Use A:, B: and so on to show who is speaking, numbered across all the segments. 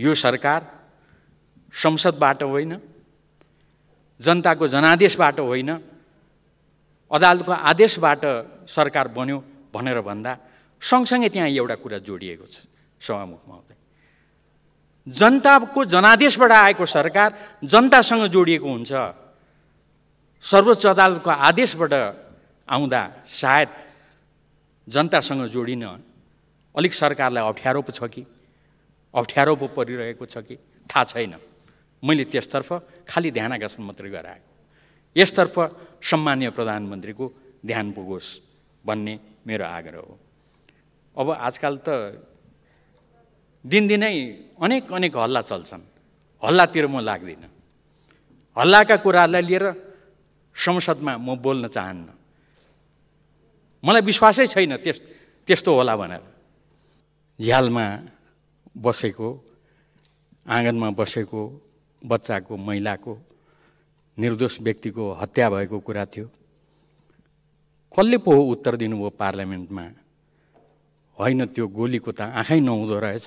A: यो सरकार संसदबाट होइन जनताको जनादेशबाट होइन अदालतको आदेशबाट सरकार बन्यो भनेर भन्दा सँगसँगै त्यहाँ एउटा कुरा जोडिएको छ सभामुख महोदय जनताको जनादेशबाट आएको सरकार जनतासँग जोडिएको हुन्छ सर्वोच्च अदालतको आदेशबाट आउँदा सायद जनतासँग जोडिन अलिक सरकारलाई अप्ठ्यारो पो छ कि अप्ठ्यारो पो परिरहेको छ कि थाहा छैन मैले त्यसतर्फ खालि ध्यान आकर्षण मात्रै गराएको यसतर्फ सम्मान्य प्रधानमन्त्रीको ध्यान पुगोस् भन्ने मेरो आग्रह हो अब आजकल त दिनदिनै अनेक अनेक हल्ला चल्छन् हल्लातिर म लाग्दिनँ हल्लाका कुराहरूलाई लिएर संसदमा म बोल्न चाहन्न मलाई विश्वासै छैन त्यस त्यस्तो होला भनेर झ्यालमा बसेको आँगनमा बसेको बच्चाको महिलाको निर्दोष व्यक्तिको हत्या भएको कुरा थियो कसले पो उत्तर दिनुभयो पार्लियामेन्टमा होइन त्यो गोलीको त आँखै नहुँदो रहेछ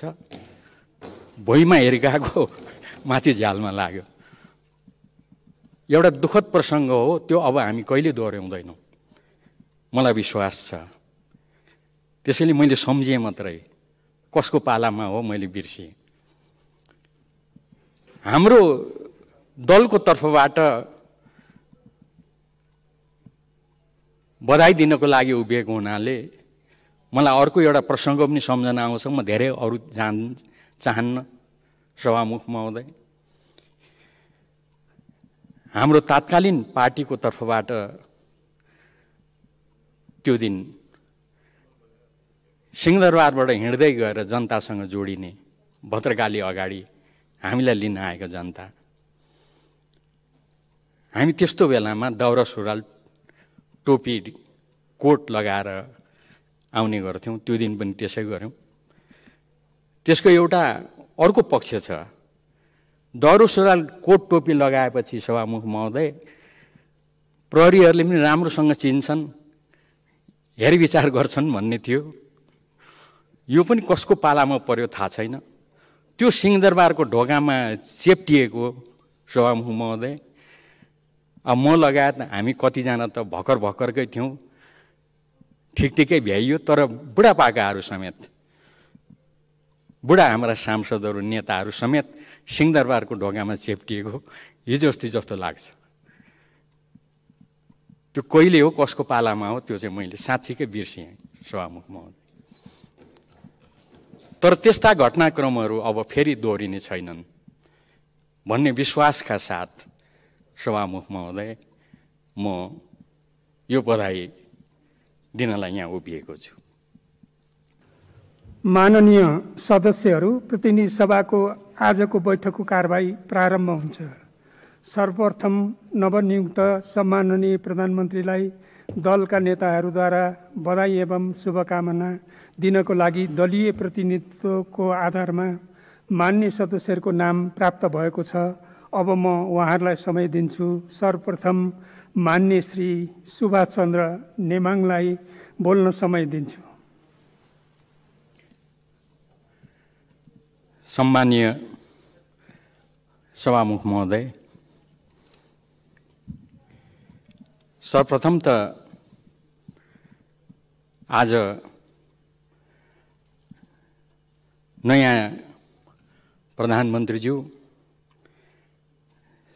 A: भुइँमा हेरिकाको माथि झ्यालमा लाग्यो एउटा दुःखद प्रसङ्ग हो त्यो अब हामी कहिले दोहोऱ्याउँदैनौँ मलाई विश्वास छ त्यसैले मैले सम्झेँ मात्रै कसको पालामा हो मैले बिर्सेँ हाम्रो दलको तर्फबाट बधाई दिनको लागि उभिएको हुनाले मलाई अर्को एउटा प्रसङ्ग पनि सम्झना आउँछ म धेरै अरू जान चाहन्न सभामुखमा आउँदै हाम्रो तात्कालीन पार्टीको तर्फबाट त्यो दिन सिंहदरबारबाट हिँड्दै गएर जनतासँग जोडिने भद्रकाली अगाडि हामीलाई लिन आएको जनता हामी त्यस्तो बेलामा दौरा सुरुवाल टोपी कोट लगाएर आउने गर्थ्यौँ त्यो दिन पनि त्यसै गऱ्यौँ त्यसको एउटा अर्को पक्ष छ दौरा सुरुवाल कोट टोपी लगाएपछि सभामुख महोदय प्रहरीहरूले पनि राम्रोसँग चिन्छन् हेरविचार गर्छन् भन्ने थियो यो पनि कसको पालामा पर्यो थाहा छैन त्यो सिंहदरबारको ढोकामा चेप्टिएको सभामुख महोदय अब म लगायत हामी कतिजना त भर्खर भर्खरकै थियौँ ठिक ठिकै भ्याइयो तर बुढापाकाहरू समेत बुढा हाम्रा सांसदहरू नेताहरू समेत सिंहदरबारको ढोकामा चेप्टिएको हिजो अस्ति जस्तो लाग्छ त्यो कहिले हो कसको पालामा हो त्यो चाहिँ मैले साँच्चीकै बिर्सेँ सभामुख महोदय तर त्यस्ता घटनाक्रमहरू अब फेरि दोहोरिने छैनन् भन्ने विश्वासका साथ सभामुख महोदय म यो बधाई दिनलाई यहाँ उभिएको छु माननीय सदस्यहरू प्रतिनिधि सभाको आजको बैठकको कारवाही प्रारम्भ हुन्छ सर्वप्रथम नवनियुक्त सम्माननीय प्रधानमन्त्रीलाई दलका नेताहरूद्वारा बधाई एवं शुभकामना दिनको लागि दलीय प्रतिनिधित्वको आधारमा मान्य सदस्यहरूको नाम प्राप्त भएको छ अब म उहाँहरूलाई समय दिन्छु सर्वप्रथम मान्य श्री चन्द्र नेमाङलाई बोल्न समय दिन्छु सम्मान्य सभामुख महोदय सर्वप्रथम त आज नयाँ प्रधानमन्त्रीज्यू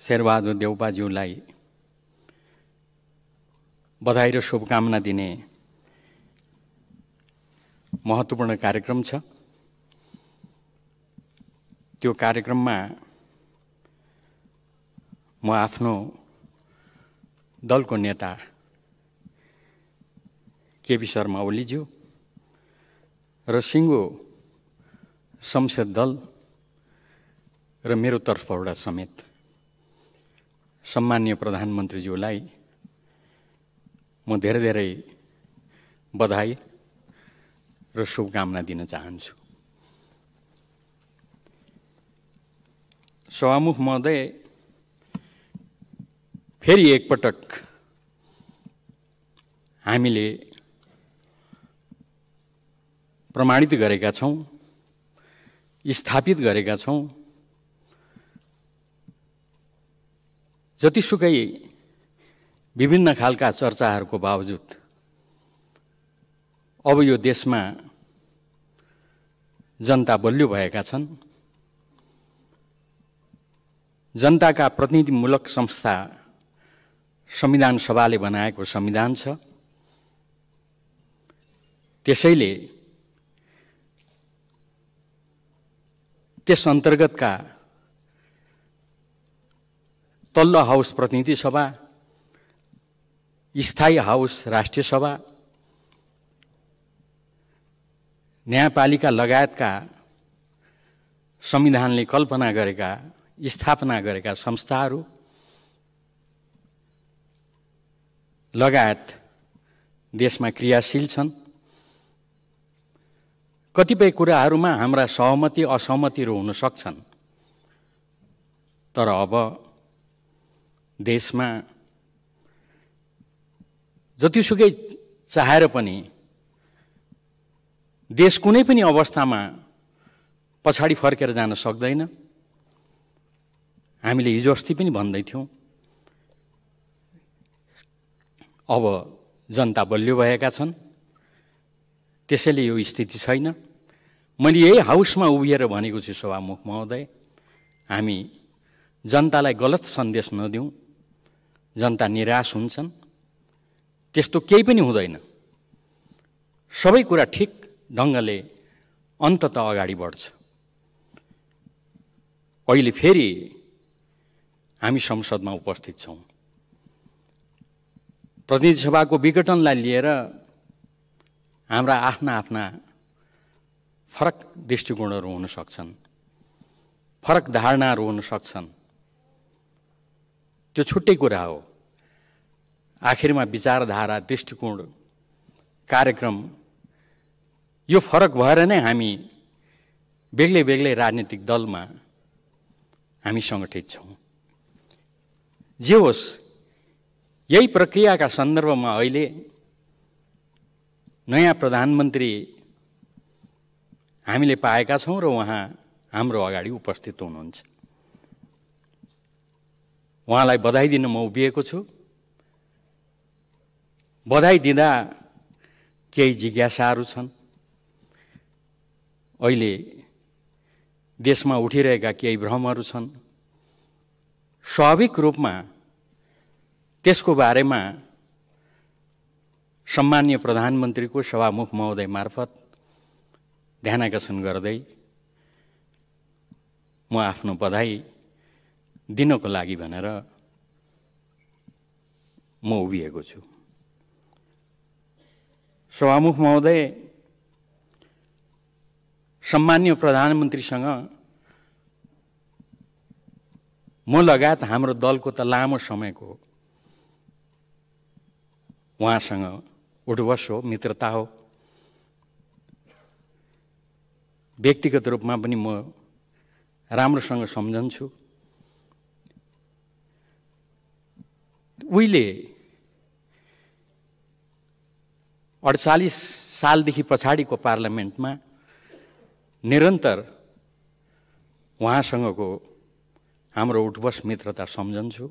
A: शेरबहादुर देउपाज्यूलाई बधाई र शुभकामना दिने महत्त्वपूर्ण कार्यक्रम छ त्यो कार्यक्रममा म आफ्नो दलको नेता केपी शर्मा ओलीज्यू र सिङ्गो संसद दल र मेरो तर्फबाट समेत सम्मान्य प्रधानमन्त्रीज्यूलाई म धेरै धेरै बधाई र शुभकामना दिन चाहन्छु सभामुख महोदय फेरि एकपटक हामीले प्रमाणित गरेका छौँ स्थापित गरेका छौँ जतिसुकै विभिन्न खालका चर्चाहरूको बावजुद अब यो देशमा जनता बलियो भएका छन् जनताका प्रतिनिधिमूलक संस्था संविधान सभाले बनाएको संविधान छ त्यसैले त्यस अन्तर्गतका तल्लो हाउस प्रतिनिधि सभा स्थायी हाउस राष्ट्रिय सभा न्यायपालिका लगायतका संविधानले कल्पना गरेका स्थापना गरेका संस्थाहरू लगायत देशमा क्रियाशील छन् कतिपय कुराहरूमा हाम्रा सहमति असहमतिहरू हुन सक्छन् तर अब देशमा जतिसुकै चाहेर पनि देश कुनै पनि अवस्थामा पछाडि फर्केर जान सक्दैन हामीले हिजो अस्ति पनि भन्दैथ्यौँ अब जनता बलियो भएका छन् त्यसैले यो स्थिति छैन मैले यही हाउसमा उभिएर भनेको छु सभामुख महोदय हामी जनतालाई गलत सन्देश नदिउँ जनता निराश हुन्छन् त्यस्तो केही पनि हुँदैन सबै कुरा ठिक ढङ्गले अन्तत अगाडि बढ्छ अहिले फेरि हामी संसदमा उपस्थित छौँ प्रतिनिधि सभाको विघटनलाई लिएर हाम्रा आफ्ना आफ्ना फरक दृष्टिकोणहरू हुन सक्छन् फरक धारणाहरू हुन सक्छन् त्यो छुट्टै कुरा हो आखिरमा विचारधारा दृष्टिकोण कार्यक्रम यो फरक भएर नै हामी बेग्लै बेग्लै राजनीतिक दलमा हामी सङ्गठित छौँ जे होस् यही प्रक्रियाका सन्दर्भमा अहिले नयाँ प्रधानमन्त्री हामीले पाएका छौँ र उहाँ हाम्रो अगाडि उपस्थित हुनुहुन्छ उहाँलाई बधाई दिन म उभिएको छु बधाई दिँदा केही जिज्ञासाहरू छन् अहिले देशमा उठिरहेका केही भ्रमहरू छन् स्वाभाविक रूपमा त्यसको बारेमा सम्मान्य प्रधानमन्त्रीको सभामुख महोदय मार्फत ध्यान आकर्षण गर्दै म आफ्नो बधाई दिनको लागि भनेर म उभिएको छु सभामुख महोदय सम्मान्य प्रधानमन्त्रीसँग म लगायत हाम्रो दलको त लामो समयको उहाँसँग उठवस हो मित्रता हो व्यक्तिगत रूपमा पनि म राम्रोसँग सम्झन्छु उहिले अडचालिस सालदेखि पछाडिको पार्लियामेन्टमा निरन्तर उहाँसँगको हाम्रो उठबस मित्रता सम्झन्छु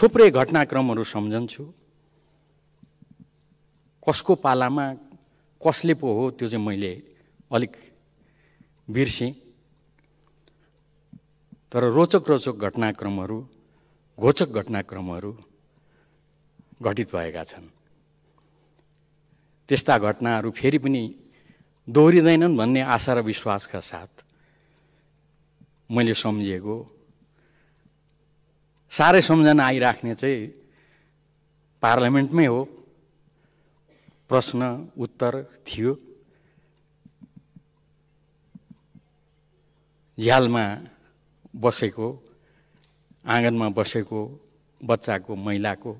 A: थुप्रै घटनाक्रमहरू सम्झन्छु कसको पालामा कसले पो हो त्यो चाहिँ मैले अलिक बिर्सेँ तर रोचक रोचक घटनाक्रमहरू घोचक घटनाक्रमहरू घटित भएका छन् त्यस्ता घटनाहरू फेरि पनि दोहोरिँदैनन् भन्ने आशा र विश्वासका साथ मैले सम्झिएको साह्रै सम्झना आइराख्ने चाहिँ पार्लियामेन्टमै हो प्रश्न उत्तर थियो झ्यालमा बसेको आँगनमा बसेको बच्चाको महिलाको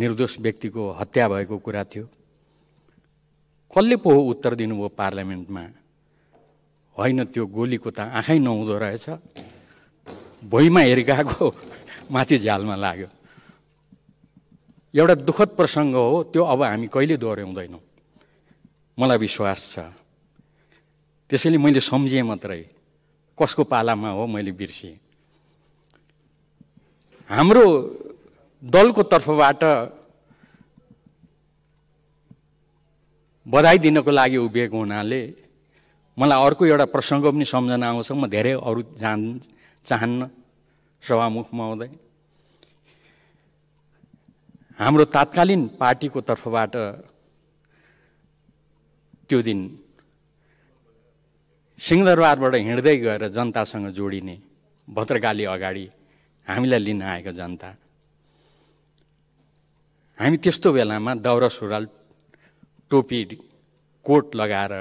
A: निर्दोष व्यक्तिको हत्या भएको कुरा थियो कसले पो उत्तर दिनुभयो पार्लियामेन्टमा होइन त्यो गोलीको त आँखै नहुँदो रहेछ भुइँमा हेरिकाको माथि झ्यालमा लाग्यो एउटा दुःखद प्रसङ्ग हो त्यो अब हामी कहिले दोहोऱ्याउँदैनौँ मलाई विश्वास छ त्यसैले मैले सम्झेँ मात्रै कसको पालामा हो मैले बिर्सेँ हाम्रो दलको तर्फबाट बधाई दिनको लागि उभिएको हुनाले मलाई अर्को एउटा प्रसङ्ग पनि सम्झना आउँछ म धेरै अरू जान चाहन्न सभामुख महोदय हाम्रो तात्कालीन पार्टीको तर्फबाट त्यो दिन सिंहदरबारबाट हिँड्दै गएर जनतासँग जोडिने भद्रकाली अगाडि हामीलाई लिन आएको जनता हामी त्यस्तो बेलामा दौरा सुरुवाल टोपी कोट लगाएर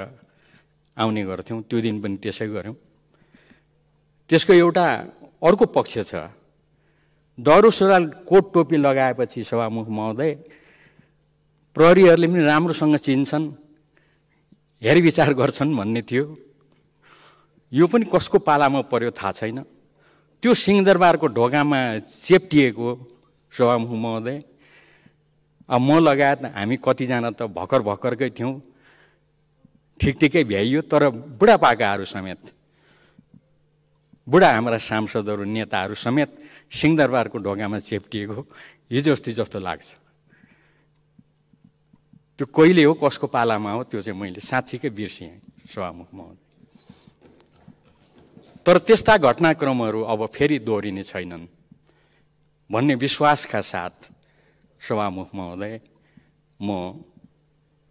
A: आउने गर्थ्यौँ त्यो दिन पनि त्यसै गऱ्यौँ त्यसको एउटा अर्को पक्ष छ दरो सुरुवाल कोट टोपी लगाएपछि सभामुख महोदय प्रहरीहरूले पनि राम्रोसँग चिन्छन् हेरविचार गर्छन् भन्ने थियो यो पनि कसको पालामा पर्यो थाहा छैन त्यो सिंहदरबारको ढोकामा चेप्टिएको सभामुख महोदय अब म लगायत हामी कतिजना त भर्खर भर्खरकै थियौँ ठिक ठिकै भ्याइयो तर बुढापाकाहरू समेत बुढा हाम्रा सांसदहरू नेताहरू समेत सिंहदरबारको ढोकामा चेप्टिएको हिजो अस्ति जस्तो लाग्छ त्यो कहिले हो कसको पालामा हो त्यो चाहिँ मैले साँच्चीकै बिर्सेँ महोदय तर त्यस्ता घटनाक्रमहरू अब फेरि दोहोरिने छैनन् भन्ने विश्वासका साथ सभामुख महोदय म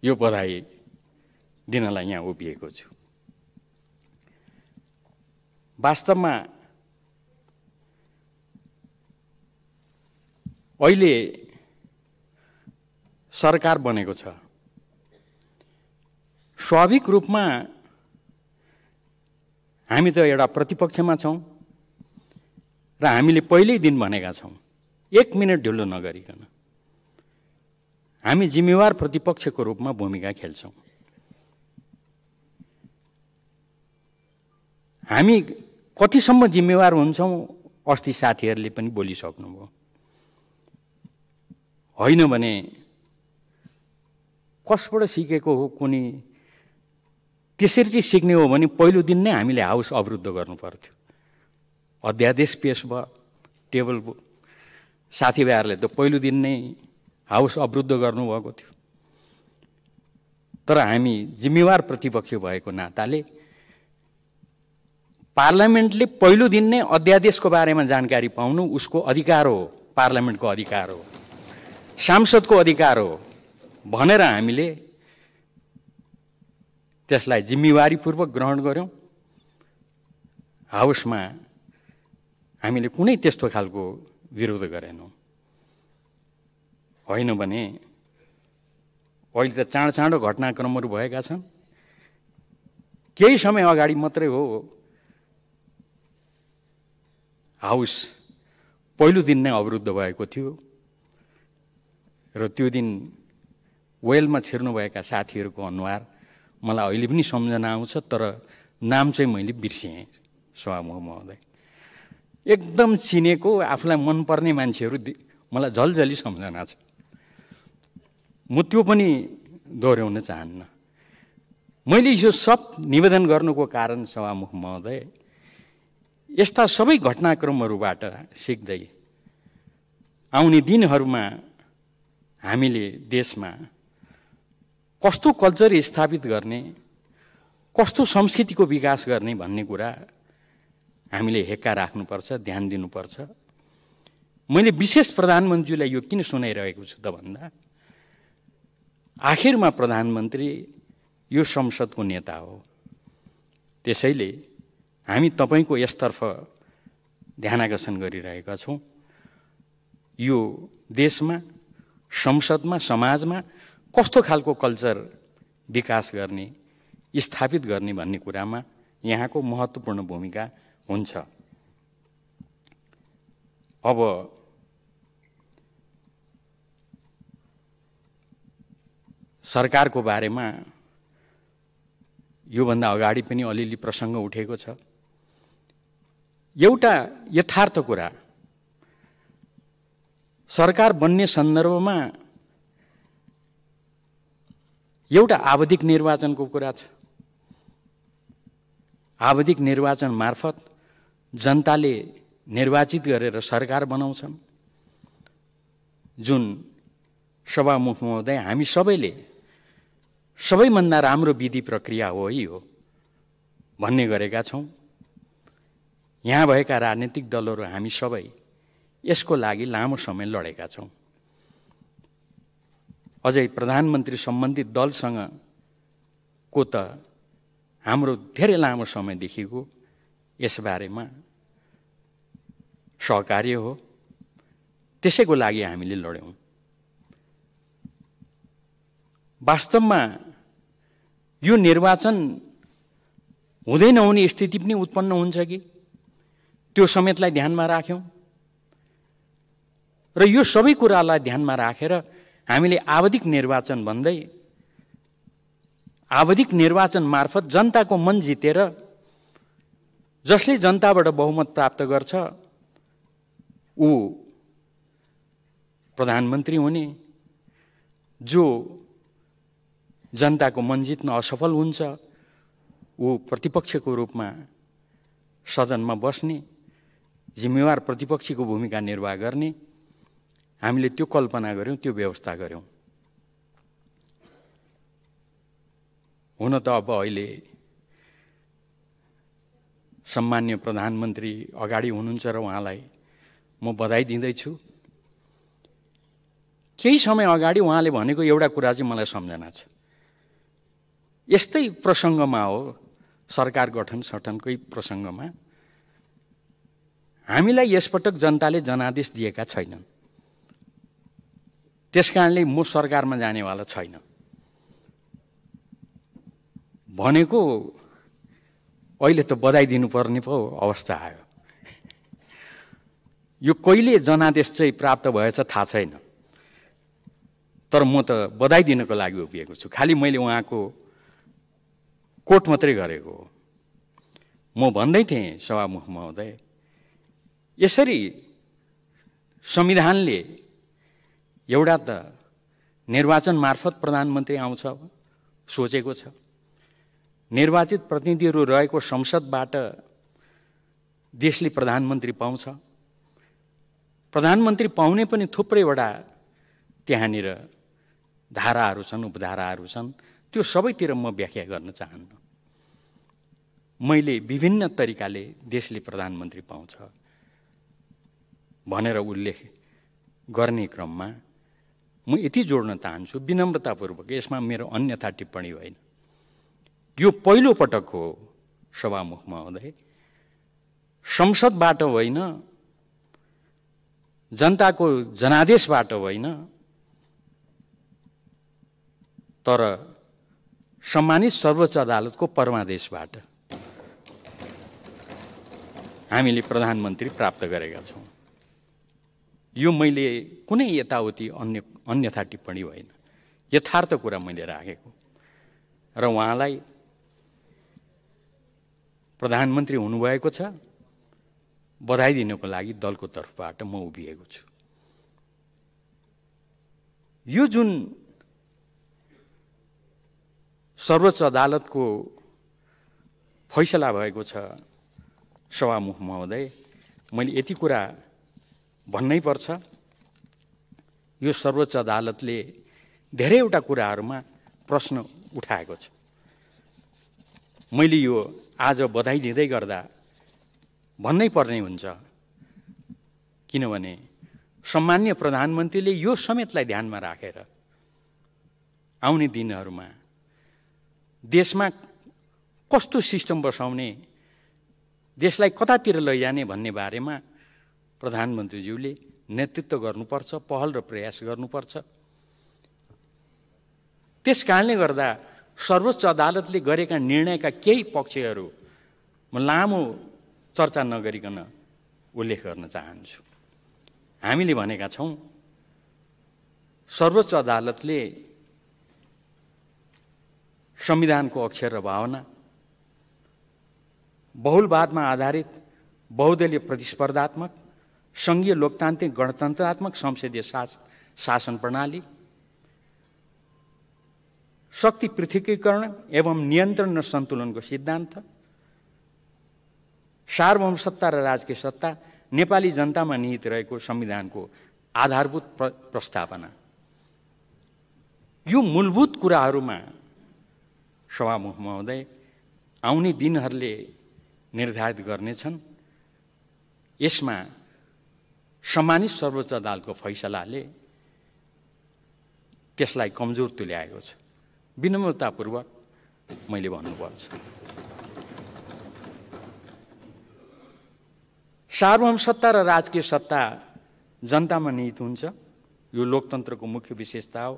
A: यो बधाई दिनलाई यहाँ उभिएको छु वास्तवमा अहिले सरकार बनेको छ स्वाभाविक रूपमा हामी त एउटा प्रतिपक्षमा छौँ र हामीले पहिल्यै दिन भनेका छौँ एक मिनट ढिलो नगरिकन हामी जिम्मेवार प्रतिपक्षको रूपमा भूमिका खेल्छौँ हामी कतिसम्म जिम्मेवार हुन्छौँ अस्ति साथीहरूले पनि बोलिसक्नुभयो होइन भने कसबाट सिकेको हो कुनै त्यसरी चाहिँ सिक्ने हो भने पहिलो दिन नै हामीले हाउस अवरुद्ध गर्नु पर्थ्यो अध्यादेश पेस भयो टेबल साथीभाइहरूले त पहिलो दिन नै हाउस अवरुद्ध गर्नुभएको थियो तर हामी जिम्मेवार प्रतिपक्ष भएको नाताले पार्लियामेन्टले पहिलो दिन नै अध्यादेशको बारेमा जानकारी पाउनु उसको अधिकार हो पार्लियामेन्टको अधिकार हो सांसदको अधिकार हो भनेर हामीले त्यसलाई जिम्मेवारीपूर्वक ग्रहण गऱ्यौँ हाउसमा हामीले कुनै त्यस्तो खालको विरोध गरेनौँ होइन भने अहिले त चाँडो चाँडो घटनाक्रमहरू भएका छन् केही समय अगाडि मात्रै हो हाउस पहिलो दिन नै अवरुद्ध भएको थियो र त्यो दिन वेलमा छिर्नुभएका साथीहरूको अनुहार मलाई अहिले पनि सम्झना आउँछ तर नाम चाहिँ मैले बिर्सेँ सभामुख महोदय एकदम चिनेको आफूलाई मनपर्ने मान्छेहरू मलाई झल्झली सम्झना छ म त्यो पनि दोहोऱ्याउन चाहन्न मैले यो सब निवेदन गर्नुको कारण सभामुख महोदय यस्ता सबै घटनाक्रमहरूबाट सिक्दै आउने दिनहरूमा हामीले देशमा कस्तो कल्चर स्थापित गर्ने कस्तो संस्कृतिको विकास गर्ने भन्ने कुरा हामीले हेक्का राख्नुपर्छ ध्यान दिनुपर्छ मैले विशेष प्रधानमन्त्रीलाई यो किन सुनाइरहेको छु त भन्दा आखिरमा प्रधानमन्त्री यो संसदको नेता हो त्यसैले हामी तपाईँको यसतर्फ ध्यान आकर्षण गरिरहेका छौँ यो देशमा संसदमा समाजमा कस्तो खालको कल्चर विकास गर्ने स्थापित गर्ने भन्ने कुरामा यहाँको महत्त्वपूर्ण भूमिका हुन्छ अब सरकारको बारेमा योभन्दा अगाडि पनि अलिअलि प्रसङ्ग उठेको छ एउटा यथार्थ कुरा सरकार बन्ने सन्दर्भमा एउटा आवधिक निर्वाचनको कुरा छ आवधिक निर्वाचन मार्फत जनताले निर्वाचित गरेर सरकार बनाउँछन् जुन सभामुख महोदय हामी सबैले सबैभन्दा राम्रो विधि प्रक्रिया हो है हो भन्ने गरेका छौँ यहाँ भएका राजनीतिक दलहरू हामी सबै यसको लागि लामो समय लडेका छौँ अझै प्रधानमन्त्री सम्बन्धित दलसँग को त हाम्रो धेरै लामो समयदेखिको यसबारेमा सहकार्य हो त्यसैको लागि हामीले लड्यौँ वास्तवमा यो निर्वाचन हुँदै नहुने स्थिति पनि उत्पन्न हुन्छ कि त्यो समेतलाई ध्यानमा राख्यौँ र यो सबै कुरालाई ध्यानमा राखेर हामीले आवधिक निर्वाचन भन्दै आवधिक निर्वाचन मार्फत जनताको मन जितेर जसले जनताबाट बहुमत प्राप्त गर्छ ऊ प्रधानमन्त्री हुने जो जनताको मन जित्न असफल हुन्छ ऊ प्रतिपक्षको रूपमा सदनमा बस्ने जिम्मेवार प्रतिपक्षीको भूमिका निर्वाह गर्ने हामीले त्यो कल्पना गऱ्यौँ त्यो व्यवस्था गऱ्यौँ हुन त अब अहिले सम्मान्य प्रधानमन्त्री अगाडि हुनुहुन्छ र उहाँलाई म बधाई दिँदैछु केही समय अगाडि उहाँले भनेको एउटा कुरा चाहिँ मलाई सम्झना छ यस्तै प्रसङ्गमा हो सरकार गठन सठनकै प्रसङ्गमा हामीलाई यसपटक जनताले जनादेश दिएका छैनन् त्यस कारणले म सरकारमा जानेवाला छैन भनेको अहिले त बधाई दिनुपर्ने पो अवस्था आयो यो कहिले जनादेश चाहिँ प्राप्त भएछ थाहा छैन तर म त बधाई दिनको लागि उभिएको छु खालि मैले उहाँको कोट मात्रै गरेको हो म भन्दै थिएँ सभामुख महोदय यसरी संविधानले एउटा त निर्वाचन मार्फत प्रधानमन्त्री आउँछ सोचेको छ निर्वाचित प्रतिनिधिहरू रहेको संसदबाट देशले प्रधानमन्त्री पाउँछ प्रधानमन्त्री पाउने पनि थुप्रैवटा त्यहाँनिर धाराहरू छन् उपधाराहरू छन् त्यो सबैतिर म व्याख्या गर्न चाहन्न मैले विभिन्न तरिकाले देशले प्रधानमन्त्री पाउँछ भनेर उल्लेख गर्ने क्रममा म यति जोड्न चाहन्छु विनम्रतापूर्वक यसमा मेरो अन्यथा टिप्पणी होइन यो पहिलोपटक हो सभामुखमा हुँदै संसदबाट होइन जनताको जनादेशबाट होइन तर सम्मानित सर्वोच्च अदालतको परमादेशबाट हामीले प्रधानमन्त्री प्राप्त गरेका छौँ यो मैले कुनै यताउति अन्य अन्यथा टिप्पणी होइन यथार्थ कुरा मैले राखेको र उहाँलाई प्रधानमन्त्री हुनुभएको छ बधाई दिनको लागि दलको तर्फबाट म उभिएको छु यो जुन सर्वोच्च अदालतको फैसला भएको छ सभामुख महोदय मैले यति कुरा भन्नै पर्छ यो सर्वोच्च अदालतले धेरैवटा कुराहरूमा प्रश्न उठाएको छ मैले यो आज बधाई दिँदै गर्दा भन्नै पर्ने हुन्छ किनभने सम्मान्य प्रधानमन्त्रीले यो समेतलाई ध्यानमा राखेर रा। आउने दिनहरूमा देशमा कस्तो सिस्टम बसाउने देशलाई कतातिर लैजाने भन्ने बारेमा प्रधानमन्त्रीज्यूले नेतृत्व गर्नुपर्छ पहल र प्रयास गर्नुपर्छ त्यस कारणले गर्दा सर्वोच्च अदालतले गरेका निर्णयका केही पक्षहरू म लामो चर्चा नगरिकन उल्लेख गर्न चाहन्छु हामीले भनेका छौँ सर्वोच्च अदालतले संविधानको अक्षर र भावना बहुलवादमा आधारित बहुदलीय प्रतिस्पर्धात्मक सङ्घीय लोकतान्त्रिक गणतन्त्रात्मक संसदीय शास शासन प्रणाली शक्ति पृथकीकरण एवं नियन्त्रण र सन्तुलनको सिद्धान्त सार्वभौम सत्ता र राजकीय सत्ता नेपाली जनतामा निहित रहेको संविधानको आधारभूत प्र प्रस्तावना यो मूलभूत कुराहरूमा सभामुख महोदय आउने दिनहरूले निर्धारित गर्नेछन् यसमा सम्मानित सर्वोच्च अदालतको फैसलाले त्यसलाई कमजोर तुल्याएको छ विनम्रतापूर्वक मैले भन्नुपर्छ सार्वभौम सत्ता र राजकीय सत्ता जनतामा निहित हुन्छ यो लोकतन्त्रको मुख्य विशेषता हो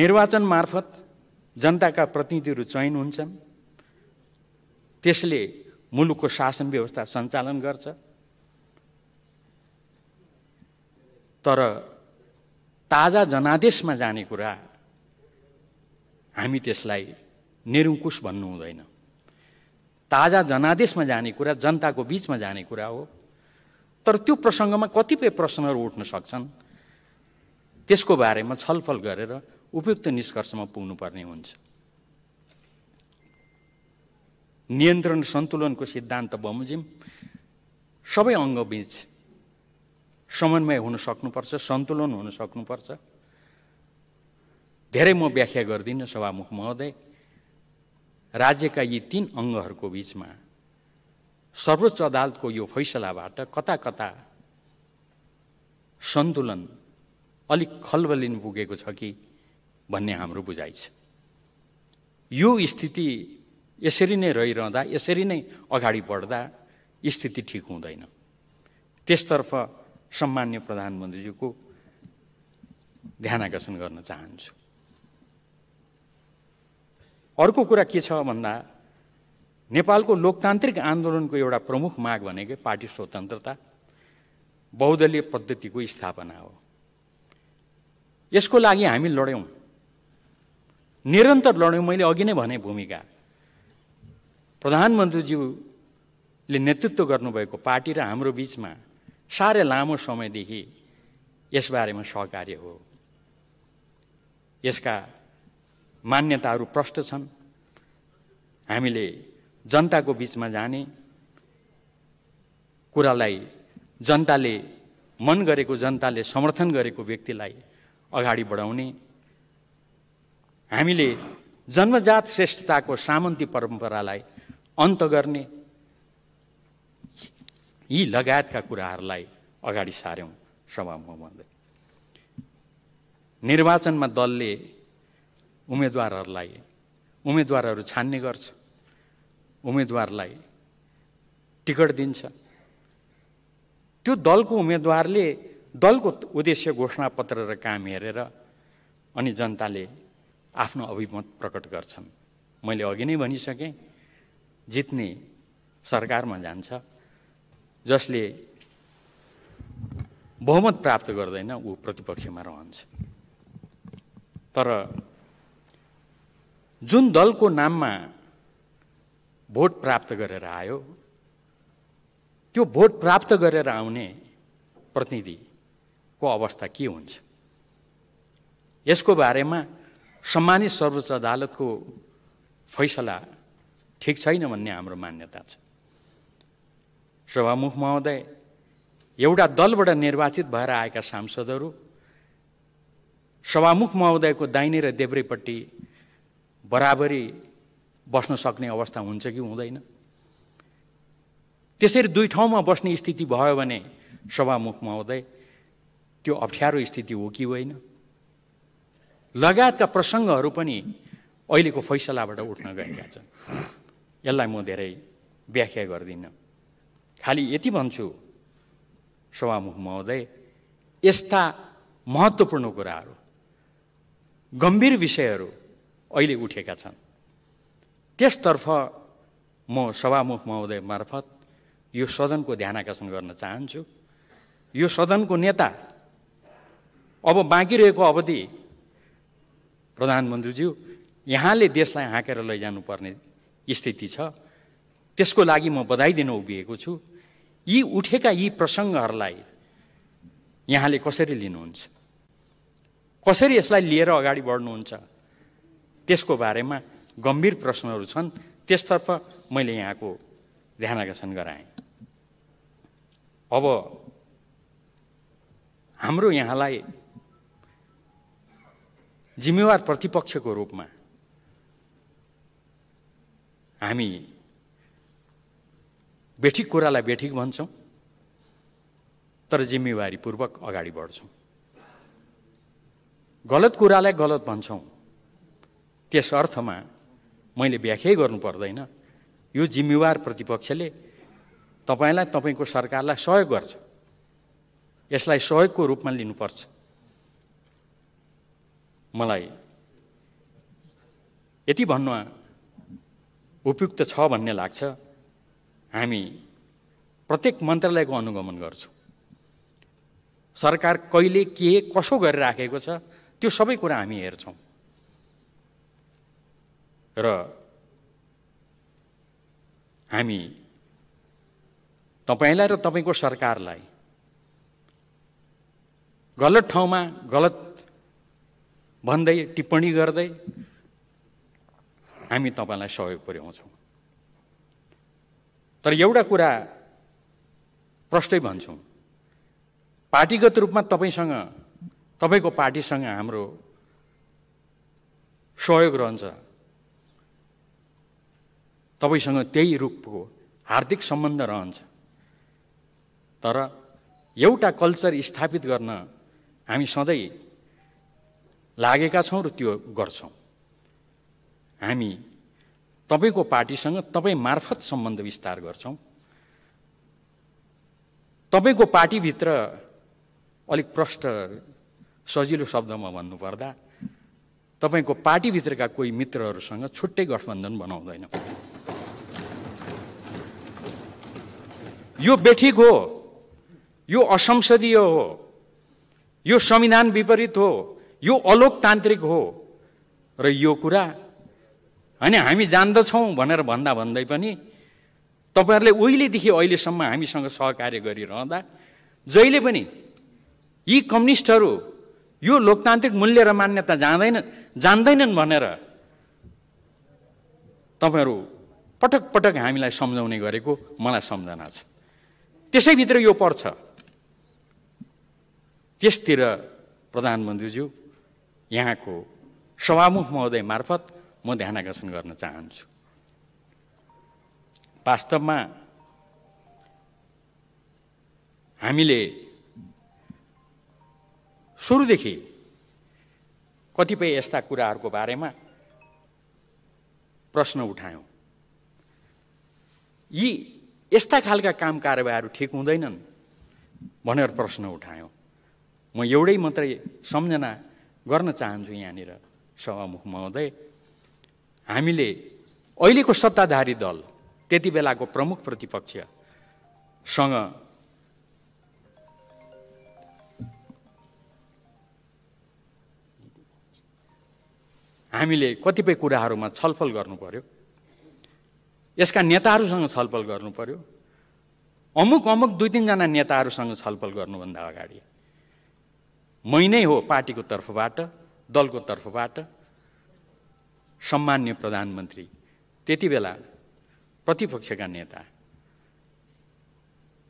A: निर्वाचन मार्फत जनताका प्रतिनिधिहरू चयन हुन्छन् त्यसले मुलुकको शासन व्यवस्था सञ्चालन गर्छ तर ताजा जनादेशमा जाने कुरा हामी त्यसलाई निरुङ्कुश भन्नु हुँदैन ताजा जनादेशमा जाने कुरा जनताको बिचमा जाने कुरा हो तर त्यो प्रसङ्गमा कतिपय प्रश्नहरू उठ्न सक्छन् त्यसको बारेमा छलफल गरेर उपयुक्त निष्कर्षमा पुग्नुपर्ने हुन्छ नियन्त्रण सन्तुलनको सिद्धान्त बमोजिम सबै अङ्गबीच समन्वय हुन सक्नुपर्छ सन्तुलन हुन सक्नुपर्छ धेरै म व्याख्या गर्दिनँ सभामुख महोदय राज्यका यी तिन अङ्गहरूको बिचमा सर्वोच्च अदालतको यो फैसलाबाट कता कता सन्तुलन अलिक खलबलिन पुगेको छ कि भन्ने हाम्रो बुझाइ छ यो स्थिति यसरी नै रहिरहँदा यसरी नै अगाडि बढ्दा स्थिति ठिक हुँदैन त्यसतर्फ सम्मान्य प्रधानमन्त्रीज्यूको आकर्षण गर्न चाहन्छु अर्को कुरा के छ भन्दा नेपालको लोकतान्त्रिक आन्दोलनको एउटा प्रमुख माग भनेकै पार्टी स्वतन्त्रता बहुदलीय पद्धतिको स्थापना हो यसको लागि हामी लड्यौँ निरन्तर लड्यौँ मैले अघि नै भने भूमिका प्रधानमन्त्रीज्यूले नेतृत्व गर्नुभएको पार्टी र हाम्रो बिचमा साह्रै लामो समयदेखि यसबारेमा सहकार्य हो यसका मान्यताहरू प्रष्ट छन् हामीले जनताको बिचमा जाने कुरालाई जनताले मन गरेको जनताले समर्थन गरेको व्यक्तिलाई अगाडि बढाउने हामीले जन्मजात श्रेष्ठताको सामन्ती परम्परालाई अन्त गर्ने यी लगायतका कुराहरूलाई अगाडि सार्यौँ सभामुख भन्दै निर्वाचनमा दलले उम्मेदवारहरूलाई उम्मेदवारहरू छान्ने गर्छ उम्मेदवारलाई टिकट दिन्छ त्यो दलको उम्मेदवारले दलको उद्देश्य घोषणापत्र र काम हेरेर अनि जनताले आफ्नो अभिमत प्रकट गर्छन् मैले अघि नै भनिसकेँ जित्ने सरकारमा जान्छ जसले बहुमत प्राप्त गर्दैन ऊ प्रतिपक्षमा रहन्छ तर जुन दलको नाममा भोट प्राप्त गरेर आयो त्यो भोट प्राप्त गरेर आउने प्रतिनिधिको अवस्था के हुन्छ यसको बारेमा सम्मानित सर्वोच्च अदालतको फैसला ठिक छैन भन्ने हाम्रो मान्यता छ सभामुख महोदय एउटा दलबाट निर्वाचित भएर आएका सांसदहरू सभामुख महोदयको दाहिने र देब्रेपट्टि बराबरी बस्न सक्ने अवस्था हुन्छ कि हुँदैन त्यसरी दुई ठाउँमा बस्ने स्थिति भयो भने सभामुख महोदय त्यो अप्ठ्यारो स्थिति हो कि होइन लगायतका प्रसङ्गहरू पनि अहिलेको फैसलाबाट उठ्न गएका छन् यसलाई म धेरै व्याख्या गर्दिनँ खालि यति भन्छु सभामुख महोदय यस्ता महत्त्वपूर्ण कुराहरू गम्भीर विषयहरू अहिले उठेका छन् त्यसतर्फ म सभामुख महोदय मार्फत यो सदनको ध्यान आकर्षण गर्न चाहन्छु यो सदनको नेता अब बाँकी रहेको अवधि प्रधानमन्त्रीज्यू यहाँले देशलाई हाँकेर लैजानुपर्ने स्थिति छ त्यसको लागि म बधाई दिन उभिएको छु यी उठेका यी प्रसङ्गहरूलाई यहाँले कसरी लिनुहुन्छ कसरी यसलाई लिएर अगाडि बढ्नुहुन्छ त्यसको बारेमा गम्भीर प्रश्नहरू छन् त्यसतर्फ मैले यहाँको ध्यान आकर्षण गराएँ अब हाम्रो यहाँलाई जिम्मेवार प्रतिपक्षको रूपमा हामी बेठिक कुरालाई बेठिक भन्छौँ तर जिम्मेवारीपूर्वक अगाडि बढ्छौँ गलत कुरालाई गलत भन्छौँ त्यस अर्थमा मैले व्याख्या गर्नु पर्दैन यो जिम्मेवार प्रतिपक्षले तपाईँलाई तपाईँको सरकारलाई सहयोग गर्छ यसलाई सहयोगको रूपमा लिनुपर्छ मलाई यति भन्न उपयुक्त छ भन्ने लाग्छ हामी प्रत्येक मन्त्रालयको अनुगमन गर्छौँ सरकार कहिले के कसो गरिराखेको छ त्यो सबै कुरा हामी हेर्छौँ र हामी तपाईँलाई र तपाईँको सरकारलाई गलत ठाउँमा गलत भन्दै टिप्पणी गर्दै हामी तपाईँलाई सहयोग पुर्याउँछौँ तर एउटा कुरा प्रष्टै भन्छौँ पार्टीगत रूपमा तपाईँसँग तपाईँको पार्टीसँग हाम्रो सहयोग रहन्छ तपाईँसँग त्यही रूपको हार्दिक सम्बन्ध रहन्छ तर एउटा कल्चर स्थापित गर्न हामी सधैँ लागेका छौँ र त्यो गर्छौँ हामी तपाईँको पार्टीसँग तपाईँ मार्फत सम्बन्ध विस्तार गर्छौँ तपाईँको पार्टीभित्र अलिक प्रष्ट सजिलो शब्दमा भन्नुपर्दा तपाईँको पार्टीभित्रका कोही मित्रहरूसँग छुट्टै गठबन्धन बनाउँदैन यो बेठिक हो यो असंसदीय हो यो संविधान विपरीत हो यो अलोकतान्त्रिक हो र यो कुरा होइन हामी जान्दछौँ भनेर भन्दा भन्दै पनि तपाईँहरूले उहिलेदेखि अहिलेसम्म हामीसँग सहकार्य गरिरहँदा जहिले पनि यी कम्युनिस्टहरू यो लोकतान्त्रिक मूल्य र मान्यता जाँदैन जान्दैनन् भनेर तपाईँहरू पटक पटक हामीलाई सम्झाउने गरेको मलाई सम्झना छ त्यसैभित्र यो पर्छ त्यसतिर प्रधानमन्त्रीज्यू यहाँको सभामुख महोदय मार्फत म ध्यान आकर्षण गर्न चाहन्छु वास्तवमा हामीले सुरुदेखि कतिपय यस्ता कुराहरूको बारेमा प्रश्न उठायौँ यी यस्ता खालका काम कारबाहीहरू ठिक हुँदैनन् भनेर प्रश्न उठायौँ म एउटै मात्रै सम्झना गर्न चाहन्छु यहाँनिर सभामुख महोदय हामीले अहिलेको सत्ताधारी दल त्यति बेलाको प्रमुख प्रतिपक्षसँग हामीले कतिपय कुराहरूमा छलफल गर्नु पर्यो यसका नेताहरूसँग छलफल गर्नु पर्यो अमुक अमुक दुई तिनजना नेताहरूसँग छलफल गर्नुभन्दा अगाडि मै नै हो पार्टीको तर्फबाट दलको तर्फबाट सम्मान्य प्रधानमन्त्री त्यति बेला प्रतिपक्षका नेता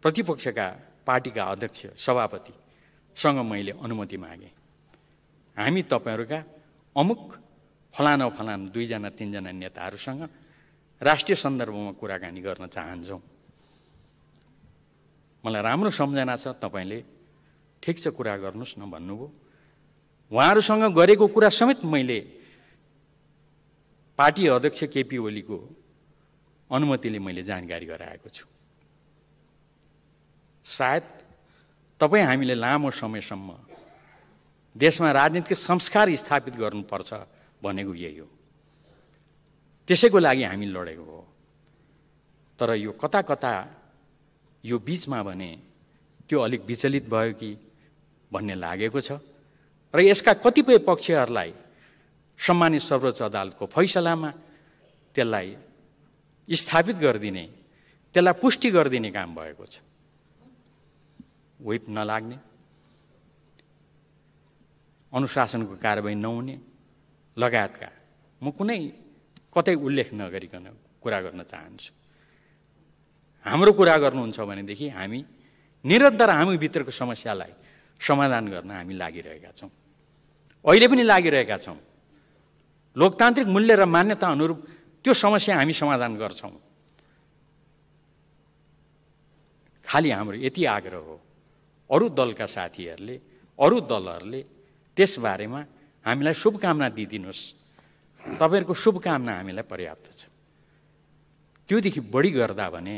A: प्रतिपक्षका पार्टीका अध्यक्ष सभापतिसँग मैले अनुमति मागे हामी तपाईँहरूका अमुक फलानो फलानो दुईजना तिनजना नेताहरूसँग राष्ट्रिय सन्दर्भमा कुराकानी गर्न चाहन्छौँ मलाई राम्रो सम्झना छ तपाईँले ठिक छ कुरा गर्नुहोस् न भन्नुभयो उहाँहरूसँग गरेको कुरा समेत मैले पार्टी अध्यक्ष केपी ओलीको अनुमतिले मैले जानकारी गराएको छु सायद तपाईँ हामीले लामो समयसम्म देशमा राजनीतिक संस्कार स्थापित गर्नुपर्छ भनेको यही हो त्यसैको लागि हामी लडेको हो तर यो कता कता यो बिचमा भने त्यो अलिक विचलित भयो कि भन्ने लागेको छ र यसका कतिपय पक्षहरूलाई सम्मानित सर्वोच्च अदालतको फैसलामा त्यसलाई स्थापित गरिदिने त्यसलाई पुष्टि गरिदिने काम भएको छ वेप नलाग्ने अनुशासनको कारवाही नहुने लगायतका म कुनै कतै उल्लेख नगरिकन कुरा गर्न चाहन्छु हाम्रो कुरा गर्नुहुन्छ भनेदेखि हामी निरन्तर हामीभित्रको समस्यालाई समाधान गर्न हामी लागिरहेका छौँ अहिले पनि लागिरहेका छौँ लोकतान्त्रिक मूल्य र मान्यता अनुरूप त्यो समस्या हामी समाधान गर्छौँ खालि हाम्रो यति आग्रह हो अरू दलका साथीहरूले अरू दलहरूले त्यसबारेमा हामीलाई शुभकामना दिइदिनुहोस् तपाईँहरूको शुभकामना हामीलाई पर्याप्त छ त्योदेखि बढी गर्दा भने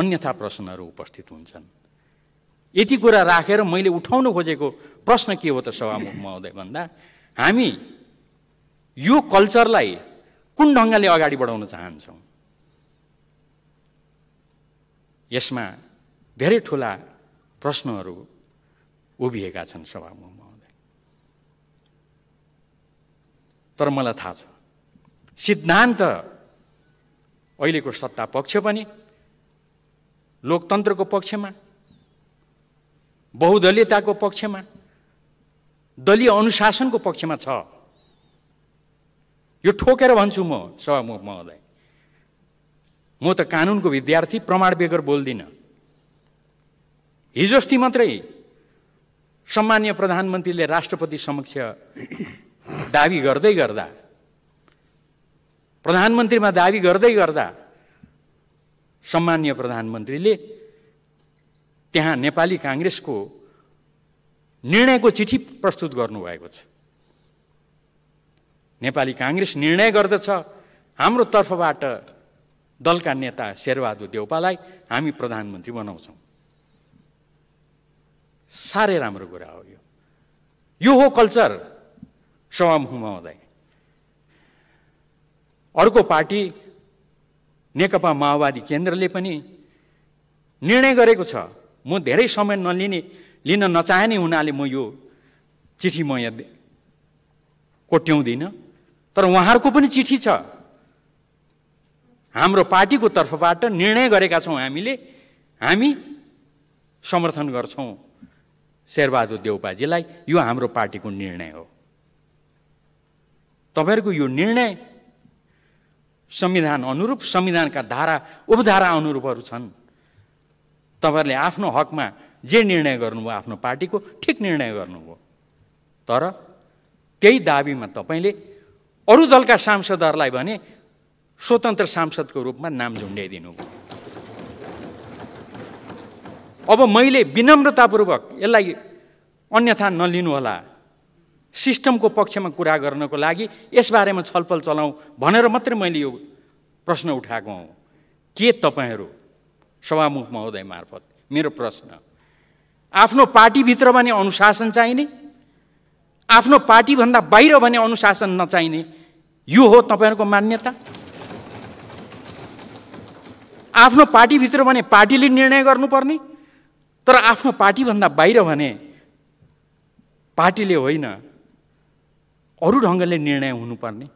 A: अन्यथा प्रश्नहरू उपस्थित हुन्छन् यति कुरा राखेर मैले उठाउन खोजेको प्रश्न के हो त सभामुख महोदय भन्दा हामी यो कल्चरलाई कुन ढङ्गले अगाडि बढाउन चाहन्छौँ यसमा धेरै ठुला प्रश्नहरू उभिएका छन् सभामुख महोदय तर मलाई थाहा छ सिद्धान्त अहिलेको सत्ता पक्ष पनि लोकतन्त्रको पक्षमा बहुदलीयताको पक्षमा दलीय अनुशासनको पक्षमा छ यो ठोकेर भन्छु म सभामुख महोदय म त कानुनको विद्यार्थी प्रमाण बेगर बोल्दिनँ हिजो अस्ति मात्रै सम्मान्य प्रधानमन्त्रीले राष्ट्रपति समक्ष दावी गर्दै गर्दा प्रधानमन्त्रीमा दावी गर्दै गर्दा सम्मान्य प्रधानमन्त्रीले त्यहाँ नेपाली काङ्ग्रेसको निर्णयको चिठी प्रस्तुत गर्नुभएको छ नेपाली काङ्ग्रेस निर्णय गर्दछ हाम्रो तर्फबाट दलका नेता शेरबहादुर देउपालाई हामी प्रधानमन्त्री बनाउँछौँ साह्रै राम्रो कुरा हो यो यो हो कल्चर सभामुख महोदय अर्को पार्टी नेकपा माओवादी केन्द्रले पनि निर्णय गरेको छ म धेरै समय नलिने लिन नचाहने हुनाले म यो चिठी म यहाँ कोट्याउँदिनँ तर उहाँहरूको पनि चिठी छ हाम्रो पार्टीको तर्फबाट निर्णय गरेका छौँ हामीले हामी समर्थन गर्छौँ शेरबहादुर देउपाजीलाई यो हाम्रो पार्टीको निर्णय हो तपाईँहरूको यो निर्णय संविधान अनुरूप संविधानका धारा उपधारा अनुरूपहरू छन् तपाईँहरूले आफ्नो हकमा जे निर्णय गर्नुभयो आफ्नो पार्टीको ठिक निर्णय गर्नुभयो तर त्यही दाबीमा तपाईँले अरू दलका सांसदहरूलाई भने स्वतन्त्र सांसदको रूपमा नाम झुन्ड्याइदिनु अब मैले विनम्रतापूर्वक यसलाई अन्यथा नलिनुहोला सिस्टमको पक्षमा कुरा गर्नको लागि यसबारेमा छलफल चलाउँ भनेर मात्रै मैले यो प्रश्न उठाएको हौँ के तपाईँहरू सभामुख महोदय मार्फत मेरो प्रश्न आफ्नो पार्टीभित्र पनि अनुशासन चाहिने आफ्नो पार्टीभन्दा बाहिर भने अनुशासन नचाहिने यो हो तपाईँहरूको मान्यता आफ्नो पार्टीभित्र भने पार्टीले निर्णय गर्नुपर्ने तर आफ्नो पार्टीभन्दा बाहिर भने पार्टीले होइन अरू ढङ्गले निर्णय हुनुपर्ने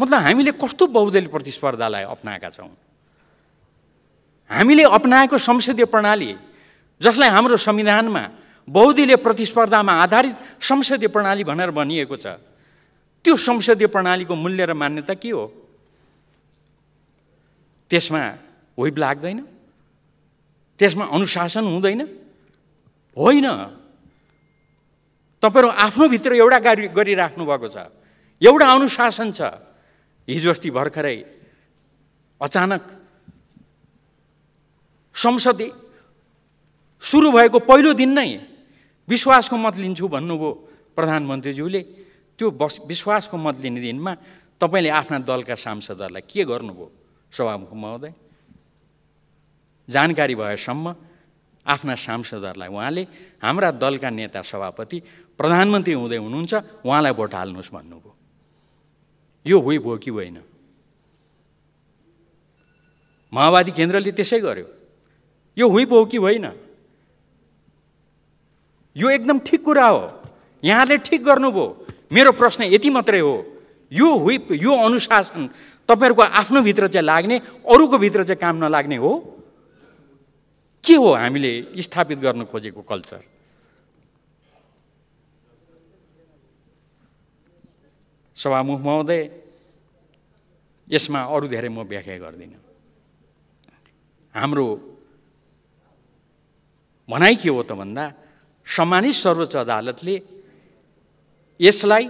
A: मतलब हामीले कस्तो बहुदलीय प्रतिस्पर्धालाई अप्नाएका छौँ हामीले अप्नाएको संसदीय प्रणाली जसलाई हाम्रो संविधानमा बहुदलीय प्रतिस्पर्धामा आधारित संसदीय प्रणाली भनेर भनिएको छ त्यो संसदीय प्रणालीको मूल्य र मान्यता के हो त्यसमा होइब लाग्दैन त्यसमा अनुशासन हुँदैन होइन तपाईँहरू आफ्नो भित्र एउटा गाडी गरिराख्नु भएको छ एउटा अनुशासन छ हिजो अस्ति भर्खरै अचानक संसदीय सुरु भएको पहिलो दिन नै विश्वासको मत लिन्छु भन्नुभयो प्रधानमन्त्रीज्यूले त्यो बस विश्वासको मत लिने दिनमा तपाईँले आफ्ना दलका सांसदहरूलाई के गर्नुभयो सभामुख महोदय जानकारी भएसम्म आफ्ना सांसदहरूलाई उहाँले हाम्रा दलका नेता सभापति प्रधानमन्त्री हुँदै हुनुहुन्छ उहाँलाई भोट हाल्नुहोस् भन्नुभयो यो होइ भयो कि होइन माओवादी केन्द्रले त्यसै गर्यो यो हुइप हो कि होइन यो एकदम ठिक कुरा हो यहाँले ठिक गर्नुभयो मेरो प्रश्न यति मात्रै हो यो विप यो अनुशासन तपाईँहरूको भित्र चाहिँ लाग्ने अरूको भित्र चाहिँ काम नलाग्ने हो के हो हामीले स्थापित गर्न खोजेको कल्चर सभामुख महोदय यसमा अरू धेरै म व्याख्या गर्दिनँ हाम्रो भनाइ के हो त भन्दा सम्मानित सर्वोच्च अदालतले यसलाई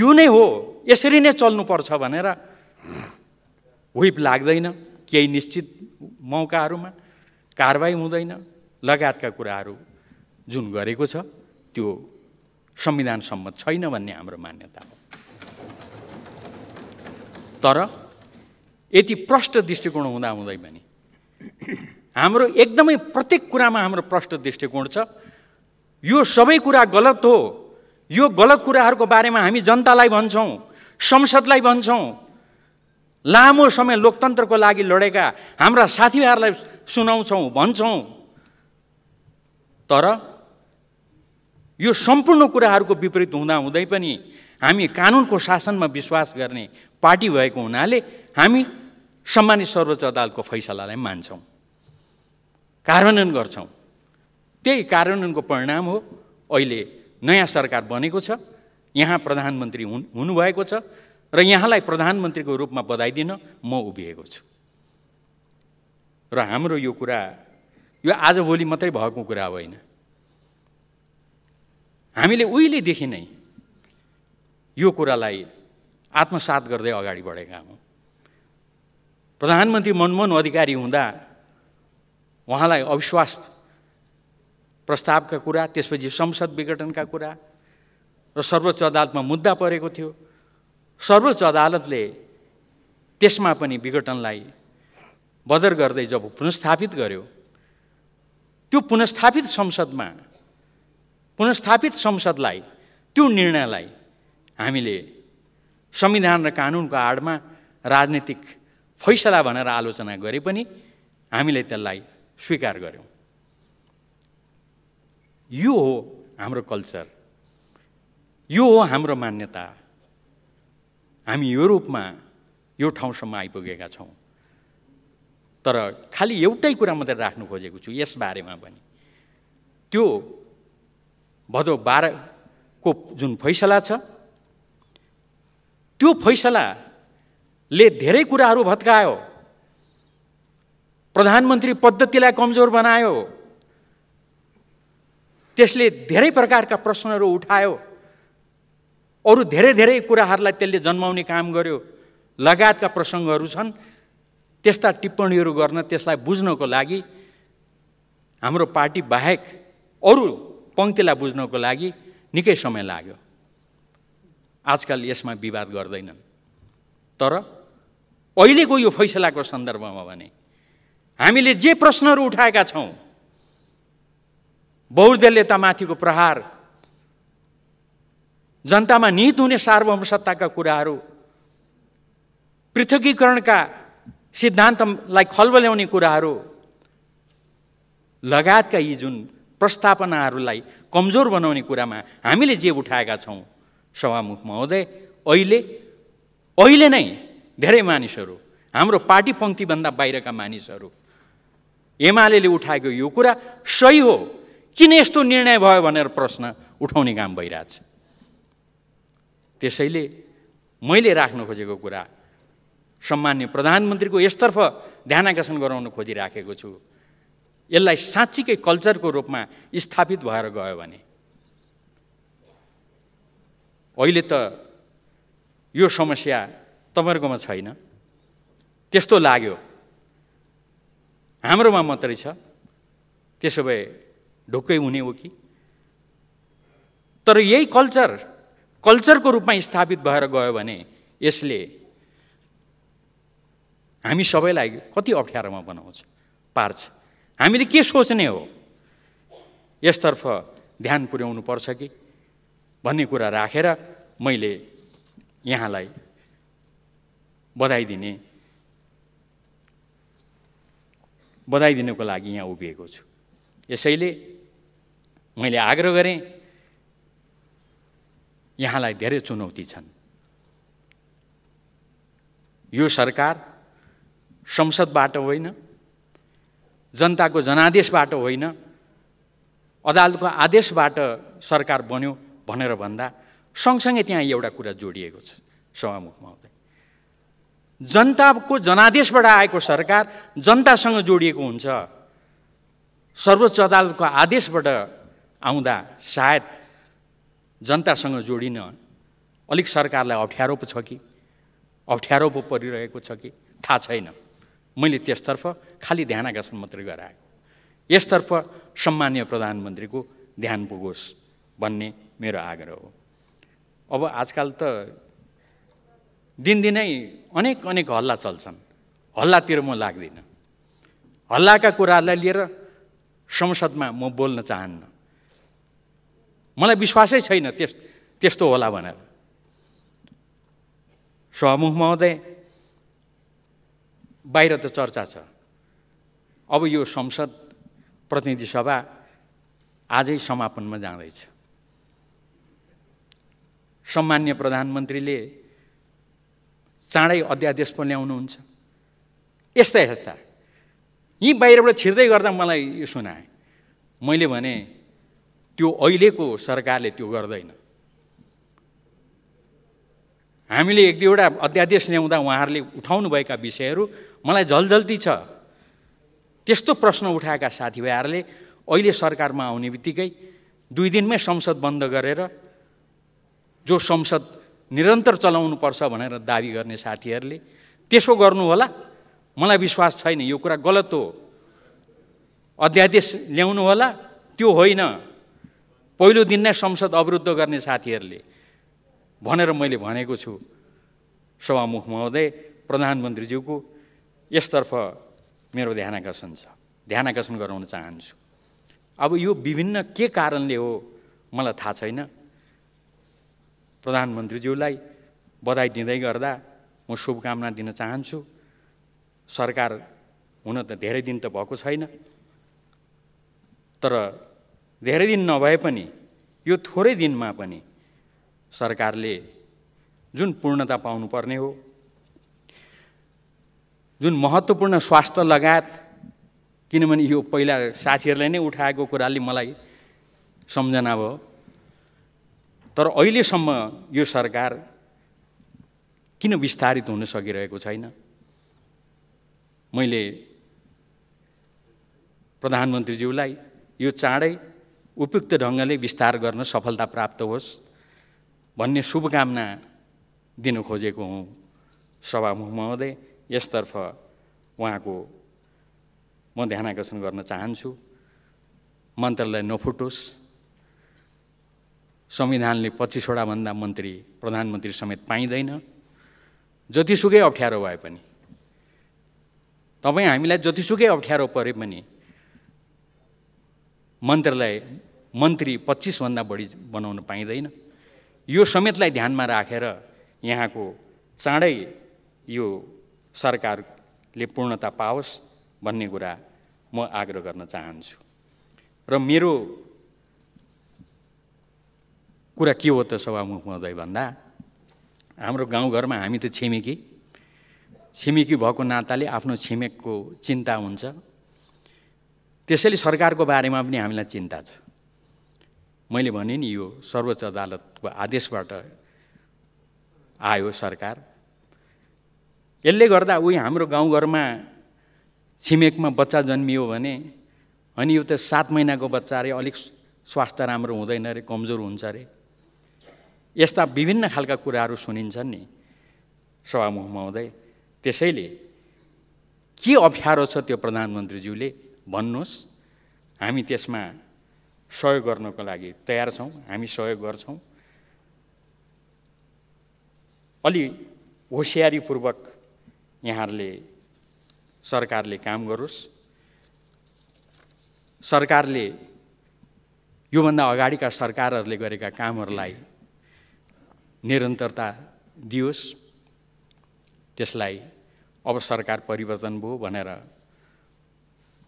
A: यो नै हो यसरी नै चल्नुपर्छ भनेर हुइप लाग्दैन केही निश्चित मौकाहरूमा कारवाही हुँदैन लगायतका कुराहरू जुन गरेको छ त्यो संविधान सम्मत छैन भन्ने हाम्रो मान्यता हो तर यति प्रष्ट दृष्टिकोण हुँदा हुँदै पनि हाम्रो एकदमै प्रत्येक कुरामा हाम्रो प्रष्ट दृष्टिकोण छ यो सबै कुरा गलत हो यो गलत कुराहरूको बारेमा हामी जनतालाई भन्छौँ संसदलाई भन्छौँ लामो समय लोकतन्त्रको लागि लडेका हाम्रा साथीभाइहरूलाई सुनाउँछौँ भन्छौँ तर यो सम्पूर्ण कुराहरूको विपरीत हुँदाहुँदै पनि हामी कानुनको शासनमा विश्वास गर्ने पार्टी भएको हुनाले हामी सम्मानित सर्वोच्च अदालतको फैसलालाई मान्छौँ कार्यान्वयन गर्छौँ त्यही कार्यान्वयनको परिणाम हो अहिले नयाँ सरकार बनेको छ यहाँ प्रधानमन्त्री हुन् हुनुभएको छ र यहाँलाई प्रधानमन्त्रीको रूपमा बधाई दिन म उभिएको छु र हाम्रो यो कुरा यो आजभोलि मात्रै भएको कुरा होइन हामीले उहिलेदेखि नै यो कुरालाई आत्मसात गर्दै अगाडि बढेका हौँ प्रधानमन्त्री मनमोहन अधिकारी हुँदा उहाँलाई अविश्वास प्रस्तावका कुरा त्यसपछि संसद विघटनका कुरा र सर्वोच्च अदालतमा मुद्दा परेको थियो सर्वोच्च अदालतले त्यसमा पनि विघटनलाई बदर गर्दै जब पुनस्थापित गर्यो त्यो पुनस्थापित संसदमा पुनस्थापित संसदलाई त्यो निर्णयलाई हामीले संविधान र कानुनको आडमा राजनीतिक फैसला भनेर आलोचना गरे पनि हामीले त्यसलाई स्वीकार गऱ्यौँ यो हो हाम्रो कल्चर यो हो हाम्रो मान्यता हामी यो रूपमा यो ठाउँसम्म आइपुगेका छौँ तर खालि एउटै कुरा मात्रै राख्नु खोजेको छु यस बारेमा पनि त्यो भदौ बाह्रको जुन फैसला छ त्यो फैसलाले धेरै कुराहरू भत्कायो प्रधानमन्त्री पद्धतिलाई कमजोर बनायो त्यसले धेरै प्रकारका प्रश्नहरू उठायो अरू धेरै धेरै कुराहरूलाई त्यसले जन्माउने काम गर्यो लगायतका प्रसङ्गहरू छन् त्यस्ता टिप्पणीहरू गर्न त्यसलाई बुझ्नको लागि हाम्रो पार्टी बाहेक अरू पङ्क्तिलाई बुझ्नको लागि निकै समय लाग्यो आजकल यसमा विवाद गर्दैनन् तर अहिलेको यो फैसलाको सन्दर्भमा भने हामीले जे प्रश्नहरू उठाएका छौँ बहुदलीयतामाथिको प्रहार जनतामा निहित हुने सार्वभौम सत्ताका कुराहरू पृथकीकरणका सिद्धान्तलाई खलबल्याउने कुराहरू लगायतका यी जुन प्रस्तावनाहरूलाई कमजोर बनाउने कुरामा हामीले जे उठाएका छौँ सभामुख महोदय अहिले अहिले नै धेरै मानिसहरू हाम्रो पार्टी पङ्क्तिभन्दा बाहिरका मानिसहरू एमाले उठाएको यो कुरा सही हो किन यस्तो निर्णय भयो भनेर प्रश्न उठाउने काम भइरहेछ त्यसैले मैले राख्न खोजेको कुरा सम्मान्य प्रधानमन्त्रीको यसतर्फ ध्यान आकर्षण गराउन खोजिराखेको छु यसलाई साँच्चीकै कल्चरको रूपमा स्थापित भएर गयो भने अहिले त यो समस्या तपाईँहरूकोमा छैन त्यस्तो लाग्यो हाम्रोमा मात्रै छ त्यसो भए ढुक्कै हुने हो कि तर यही कल्चर कल्चरको रूपमा स्थापित भएर गयो भने यसले हामी सबैलाई कति अप्ठ्यारोमा बनाउँछ पार्छ हामीले के सोच्ने हो यसतर्फ ध्यान पुर्याउनु पर्छ कि भन्ने कुरा राखेर मैले यहाँलाई बधाई दिने बधाई दिनको लागि यहाँ उभिएको छु यसैले मैले आग्रह गरेँ यहाँलाई धेरै चुनौती छन् यो सरकार संसदबाट होइन जनताको जनादेशबाट होइन अदालतको आदेशबाट सरकार बन्यो भनेर भन्दा सँगसँगै त्यहाँ एउटा कुरा जोडिएको छ सभामुख महोदय जनताको जनादेशबाट आएको सरकार जनतासँग जोडिएको हुन्छ सर्वोच्च अदालतको आदेशबाट आउँदा सायद जनतासँग जोडिन अलिक सरकारलाई अप्ठ्यारो पो छ कि अप्ठ्यारो पो परिरहेको छ कि थाहा छैन मैले त्यसतर्फ खालि ध्यान आकर्षण मात्रै गराएको यसतर्फ सम्मान्य प्रधानमन्त्रीको ध्यान पुगोस् भन्ने मेरो आग्रह हो अब आजकल त दिनदिनै अनेक अनेक हल्ला चल्छन् हल्लातिर म लाग्दिनँ हल्लाका कुराहरूलाई लिएर संसदमा म बोल्न चाहन्न मलाई विश्वासै छैन त्यस त्यस्तो होला भनेर सहमुख महोदय बाहिर त चर्चा छ अब यो संसद प्रतिनिधि सभा आजै समापनमा जाँदैछ सम्मान्य प्रधानमन्त्रीले चाँडै अध्यादेश पनि ल्याउनुहुन्छ यस्ता यस्ता यहीँ बाहिरबाट छिर्दै गर्दा मलाई यो सुनाएँ मैले भने त्यो अहिलेको सरकारले त्यो गर्दैन हामीले एक दुईवटा अध्यादेश ल्याउँदा उहाँहरूले उठाउनुभएका विषयहरू मलाई झलझल्ती छ त्यस्तो प्रश्न उठाएका साथीभाइहरूले अहिले सरकारमा आउने बित्तिकै दुई दिनमै संसद बन्द गरेर जो संसद निरन्तर चलाउनुपर्छ भनेर दावी गर्ने साथीहरूले त्यसो गर्नु होला मलाई विश्वास छैन यो कुरा गलत हो अध्यादेश ल्याउनु होला त्यो होइन पहिलो दिन नै संसद अवरुद्ध गर्ने साथीहरूले भनेर मैले भनेको छु सभामुख महोदय प्रधानमन्त्रीज्यूको यसतर्फ मेरो ध्यान आकर्षण छ ध्यानाकर्षण गराउन चाहन्छु अब यो विभिन्न के कारणले हो मलाई थाहा छैन प्रधानमन्त्रीज्यूलाई बधाई दिँदै गर्दा म शुभकामना दिन चाहन्छु सरकार हुन त धेरै दिन त भएको छैन तर धेरै दिन नभए पनि यो थोरै दिनमा पनि सरकारले जुन पूर्णता पाउनुपर्ने हो जुन महत्त्वपूर्ण स्वास्थ्य लगायत किनभने यो पहिला साथीहरूले नै उठाएको कुराले मलाई सम्झना भयो तर अहिलेसम्म यो सरकार किन विस्तारित हुन सकिरहेको छैन मैले प्रधानमन्त्रीज्यूलाई यो चाँडै उपयुक्त ढङ्गले विस्तार गर्न सफलता प्राप्त होस् भन्ने शुभकामना दिन खोजेको हुँ सभामुख महोदय यसतर्फ उहाँको म ध्यानाकर्षण गर्न चाहन्छु मन्त्रालय नफुटोस् संविधानले भन्दा मन्त्री प्रधानमन्त्री समेत पाइँदैन जतिसुकै अप्ठ्यारो भए पनि तपाईँ हामीलाई जतिसुकै अप्ठ्यारो परे पनि मन्त्रालय मन्त्री पच्चिसभन्दा बढी बनाउन पाइँदैन यो समेतलाई ध्यानमा राखेर यहाँको चाँडै यो सरकारले पूर्णता पाओस् भन्ने कुरा म आग्रह गर्न चाहन्छु र मेरो कुरा के हो त सभामुख महोदय भन्दा हाम्रो गाउँघरमा हामी त छिमेकी छिमेकी भएको नाताले आफ्नो छिमेकको चिन्ता हुन्छ त्यसैले सरकारको बारेमा पनि हामीलाई चिन्ता छ मैले भने नि यो सर्वोच्च अदालतको आदेशबाट आयो सरकार यसले गर्दा उही हाम्रो गाउँघरमा छिमेकमा बच्चा जन्मियो भने अनि यो त सात महिनाको बच्चा अरे अलिक स्वास्थ्य राम्रो हुँदैन अरे कमजोर हुन्छ अरे यस्ता विभिन्न खालका कुराहरू सुनिन्छन् नि सभामुखमा हुँदै त्यसैले के अप्ठ्यारो छ त्यो प्रधानमन्त्रीज्यूले भन्नुहोस् हामी त्यसमा सहयोग गर्नको लागि तयार छौँ हामी सहयोग गर्छौँ अलि होसियारीपूर्वक यहाँहरूले सरकारले काम गरोस् सरकारले योभन्दा अगाडिका सरकारहरूले गरेका कामहरूलाई निरन्तरता दियोस् त्यसलाई अब सरकार परिवर्तन भयो भनेर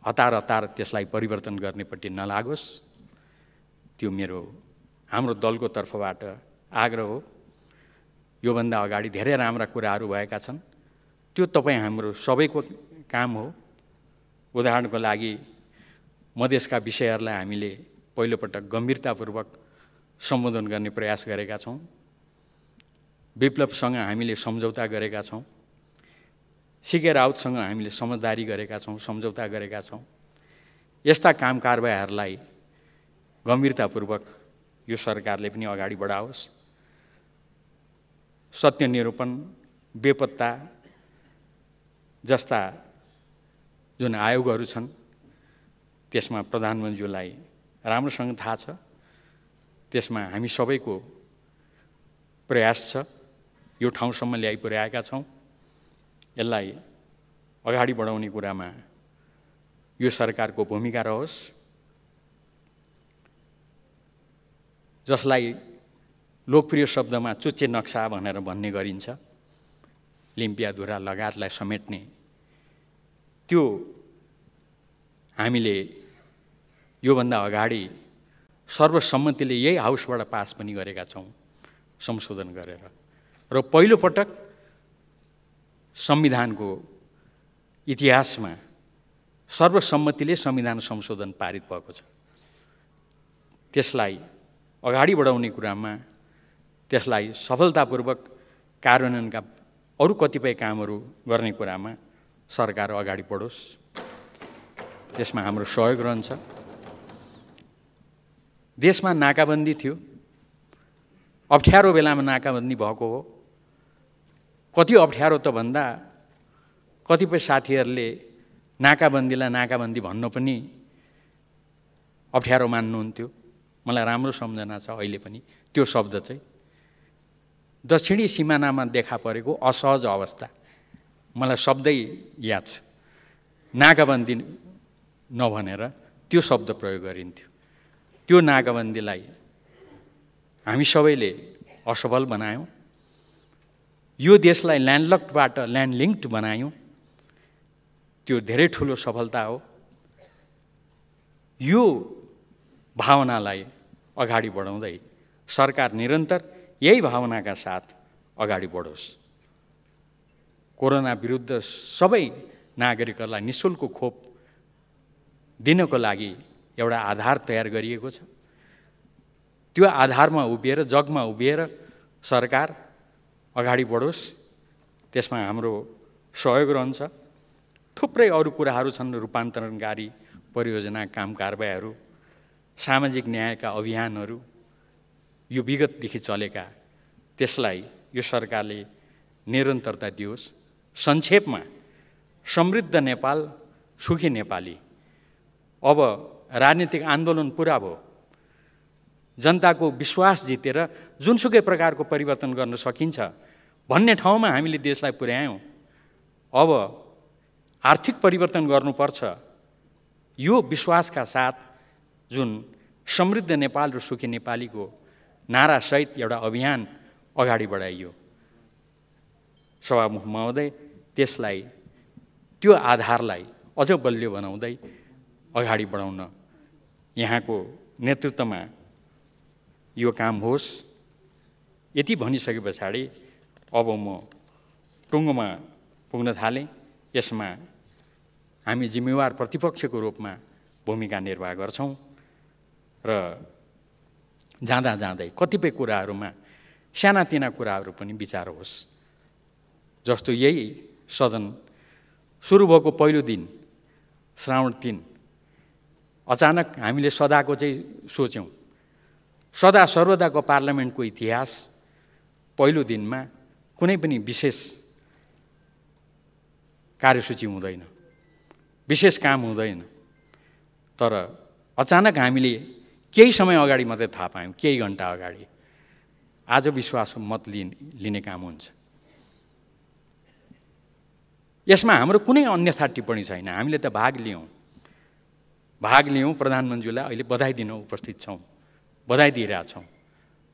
A: हतार हतार त्यसलाई परिवर्तन गर्नेपट्टि नलागोस् त्यो मेरो हाम्रो दलको तर्फबाट आग्रह हो योभन्दा अगाडि धेरै राम्रा कुराहरू भएका छन् त्यो तपाईँ हाम्रो सबैको काम हो उदाहरणको लागि मधेसका विषयहरूलाई हामीले पहिलोपटक गम्भीरतापूर्वक सम्बोधन गर्ने प्रयास गरेका छौँ विप्लवसँग हामीले सम्झौता गरेका छौँ सिके राउतसँग हामीले समझदारी गरेका छौँ सम्झौता गरेका छौँ यस्ता काम कारवाहीहरूलाई गम्भीरतापूर्वक यो सरकारले पनि अगाडि बढाओस् सत्यनिरूपण बेपत्ता जस्ता जुन आयोगहरू छन् त्यसमा प्रधानमन्त्रीलाई राम्रोसँग थाहा छ त्यसमा हामी सबैको प्रयास छ यो ठाउँसम्म ल्याइ पुर्याएका छौँ यसलाई अगाडि बढाउने कुरामा यो सरकारको भूमिका रहोस् जसलाई लोकप्रिय शब्दमा चुच्चे नक्सा भनेर भन्ने गरिन्छ लिम्पियाधुरा लगायतलाई समेट्ने त्यो हामीले योभन्दा अगाडि सर्वसम्मतिले यही हाउसबाट पास पनि गरेका छौँ संशोधन गरेर र पहिलोपटक संविधानको इतिहासमा सर्वसम्मतिले संविधान संशोधन पारित भएको छ त्यसलाई अगाडि बढाउने कुरामा त्यसलाई सफलतापूर्वक कार्यान्वयनका अरू कतिपय कामहरू गर्ने कुरामा सरकार अगाडि बढोस् त्यसमा हाम्रो सहयोग रहन्छ देशमा नाकाबन्दी थियो अप्ठ्यारो बेलामा नाकाबन्दी भएको हो कति अप्ठ्यारो त भन्दा कतिपय साथीहरूले नाकाबन्दीलाई नाकाबन्दी भन्न पनि अप्ठ्यारो मान्नुहुन्थ्यो मलाई राम्रो सम्झना छ अहिले पनि त्यो शब्द चाहिँ दक्षिणी सिमानामा देखा परेको असहज अवस्था मलाई शब्दै याद छ नाकाबन्दी नभनेर त्यो शब्द प्रयोग गरिन्थ्यो त्यो नाकाबन्दीलाई हामी सबैले असफल बनायौँ यो देशलाई ल्यान्डलकबाट ल्यान्डलिङ्क्ड बनायौँ त्यो धेरै ठुलो सफलता हो यो भावनालाई अगाडि बढाउँदै सरकार निरन्तर यही भावनाका साथ अगाडि बढोस् कोरोना विरुद्ध सबै नागरिकहरूलाई निशुल्क खोप दिनको लागि एउटा आधार तयार गरिएको छ त्यो आधारमा उभिएर जगमा उभिएर सरकार अगाडि बढोस् त्यसमा हाम्रो सहयोग रहन्छ थुप्रै अरू कुराहरू छन् रूपान्तरणकारी परियोजना काम कारबाहीहरू सामाजिक न्यायका अभियानहरू यो विगतदेखि चलेका त्यसलाई यो सरकारले निरन्तरता दियोस् संक्षेपमा समृद्ध नेपाल सुखी नेपाली अब राजनीतिक आन्दोलन पुरा भयो जनताको विश्वास जितेर जुनसुकै प्रकारको परिवर्तन गर्न सकिन्छ भन्ने ठाउँमा हामीले देशलाई पुर्यायौँ अब आर्थिक परिवर्तन गर्नुपर्छ यो विश्वासका साथ जुन समृद्ध नेपाल र सुखी नेपालीको नारासहित एउटा अभियान अगाडि बढाइयो सभामुख महोदय त्यसलाई त्यो आधारलाई अझ बलियो बनाउँदै अगाडि बढाउन यहाँको नेतृत्वमा यो काम होस् यति भनिसके पछाडि अब म टुङ्गोमा पुग्न थालेँ यसमा हामी जिम्मेवार प्रतिपक्षको रूपमा भूमिका निर्वाह गर्छौँ र जाँदा जाँदै कतिपय कुराहरूमा सानातिना कुराहरू पनि विचार होस् जस्तो यही सदन सुरु भएको पहिलो दिन श्रावण तिन अचानक हामीले सदाको चाहिँ सोच्यौँ सदा सर्वदाको पार्लियामेन्टको इतिहास पहिलो दिनमा कुनै पनि विशेष कार्यसूची हुँदैन विशेष काम हुँदैन तर अचानक हामीले केही समय अगाडि मात्रै थाहा पायौँ केही घन्टा अगाडि आज विश्वासको मत लि लिने काम हुन्छ यसमा हाम्रो कुनै अन्यथा टिप्पणी छैन हामीले त भाग लियौँ भाग लियौँ प्रधानमन्त्रीलाई अहिले बधाई दिन उपस्थित छौँ बधाई दिइरहेछौँ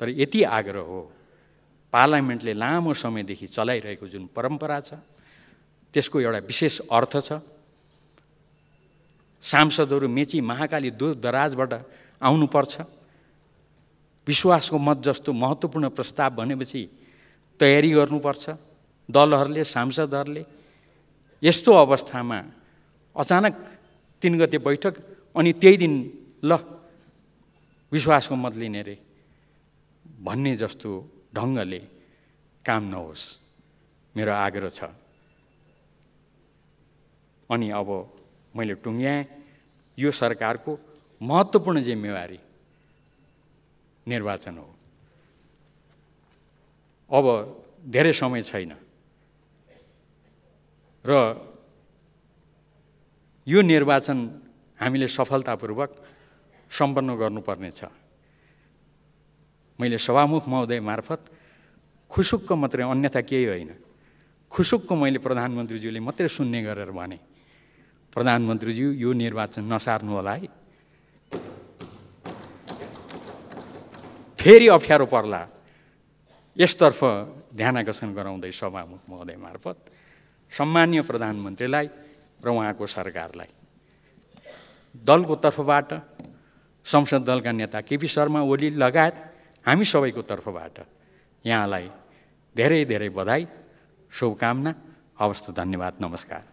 A: तर यति आग्रह हो पार्लियामेन्टले लामो समयदेखि चलाइरहेको जुन परम्परा छ त्यसको एउटा विशेष अर्थ छ सांसदहरू मेची महाकाली दूर दराजबाट आउनुपर्छ विश्वासको मत जस्तो महत्त्वपूर्ण प्रस्ताव भनेपछि तयारी गर्नुपर्छ दलहरूले सांसदहरूले यस्तो अवस्थामा अचानक तिन गते बैठक अनि त्यही दिन ल विश्वासको मत लिने रे भन्ने जस्तो ढङ्गले काम नहोस् मेरो आग्रह छ अनि अब मैले टुङ्ग्याएँ यो सरकारको महत्त्वपूर्ण जिम्मेवारी निर्वाचन हो अब धेरै समय छैन र यो निर्वाचन हामीले सफलतापूर्वक सम्पन्न गर्नुपर्नेछ मैले सभामुख महोदय मार्फत खुसुक्क मात्रै अन्यथा केही होइन खुसुक्क मैले प्रधानमन्त्रीज्यूले मात्रै सुन्ने गरेर भने प्रधानमन्त्रीज्यू यो निर्वाचन नसार्नु होला है फेरि अप्ठ्यारो पर्ला यसतर्फ ध्यान आकर्षण गराउँदै सभामुख महोदय मार्फत सम्मान्य प्रधानमन्त्रीलाई र उहाँको सरकारलाई दलको तर्फबाट संसद दलका नेता केपी शर्मा ओली लगायत हामी सबैको तर्फबाट यहाँलाई धेरै धेरै बधाई शुभकामना हवस् धन्यवाद नमस्कार